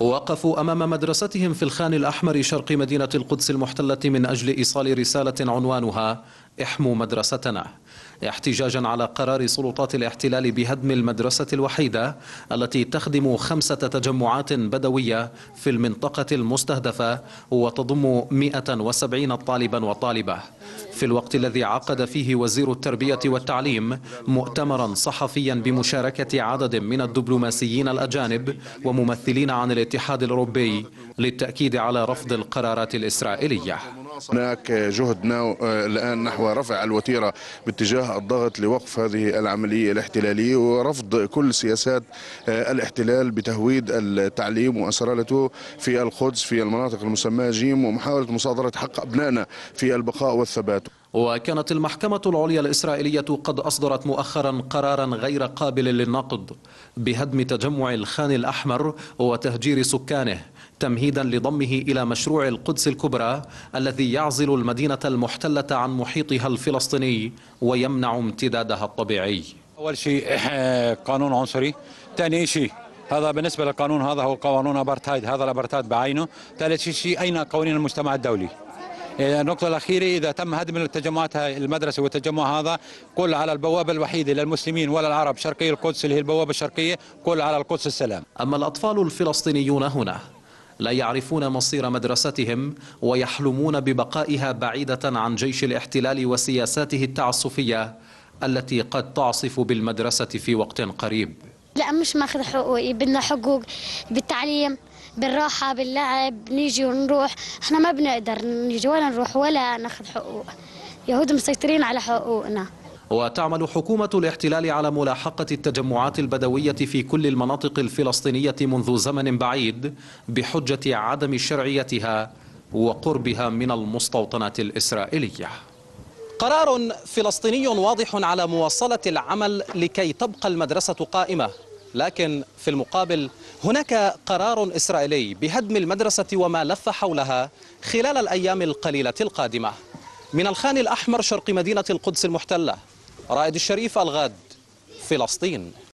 وقفوا أمام مدرستهم في الخان الأحمر شرق مدينة القدس المحتلة من أجل إيصال رسالة عنوانها احموا مدرستنا احتجاجا على قرار سلطات الاحتلال بهدم المدرسة الوحيدة التي تخدم خمسة تجمعات بدوية في المنطقة المستهدفة وتضم 170 طالبا وطالبة في الوقت الذي عقد فيه وزير التربية والتعليم مؤتمرا صحفيا بمشاركة عدد من الدبلوماسيين الأجانب وممثلين عن الاتحاد الأوروبي للتأكيد على رفض القرارات الإسرائيلية هناك جهدنا آه، الآن نحو رفع الوتيرة باتجاه الضغط لوقف هذه العملية الاحتلالية ورفض كل سياسات آه، الاحتلال بتهويد التعليم وأسرالته في القدس في المناطق المسماة جيم ومحاولة مصادرة حق أبنائنا في البقاء والثبات وكانت المحكمة العليا الإسرائيلية قد أصدرت مؤخرا قرارا غير قابل للنقد بهدم تجمع الخان الأحمر وتهجير سكانه تمهيدا لضمه إلى مشروع القدس الكبرى الذي يعزل المدينة المحتلة عن محيطها الفلسطيني ويمنع امتدادها الطبيعي أول شيء آه، قانون عنصري ثاني شيء هذا بالنسبة للقانون هذا هو قانون أبرتايد هذا الأبرتايد بعينه ثالث شيء أين قوانين المجتمع الدولي إيه، النقطة الأخيرة إذا تم هدم التجمعات المدرسة والتجمع هذا كل على البوابة الوحيدة للمسلمين ولا العرب شرقي القدس اللي هي البوابة الشرقية كل على القدس السلام أما الأطفال الفلسطينيون هنا لا يعرفون مصير مدرستهم ويحلمون ببقائها بعيدة عن جيش الاحتلال وسياساته التعسفية التي قد تعصف بالمدرسة في وقت قريب لا مش ماخذ حقوقي بدنا حقوق بالتعليم بالراحة باللعب نيجي ونروح احنا ما بنقدر نيجي ولا نروح ولا ناخذ حقوق يهود مسيطرين على حقوقنا وتعمل حكومة الاحتلال على ملاحقة التجمعات البدوية في كل المناطق الفلسطينية منذ زمن بعيد بحجة عدم شرعيتها وقربها من المستوطنات الإسرائيلية قرار فلسطيني واضح على مواصلة العمل لكي تبقى المدرسة قائمة لكن في المقابل هناك قرار إسرائيلي بهدم المدرسة وما لف حولها خلال الأيام القليلة القادمة من الخان الأحمر شرق مدينة القدس المحتلة رائد الشريف الغد فلسطين